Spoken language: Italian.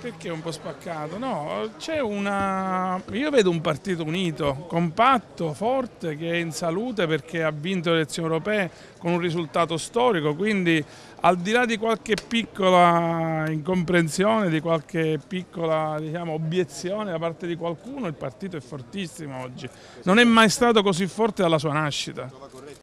Perché un po' spaccato? No, c'è una... Io vedo un partito unito, compatto, forte, che è in salute perché ha vinto le elezioni europee con un risultato storico, quindi al di là di qualche piccola incomprensione, di qualche piccola diciamo, obiezione da parte di qualcuno, il partito è fortissimo oggi. Non è mai stato così forte dalla sua nascita.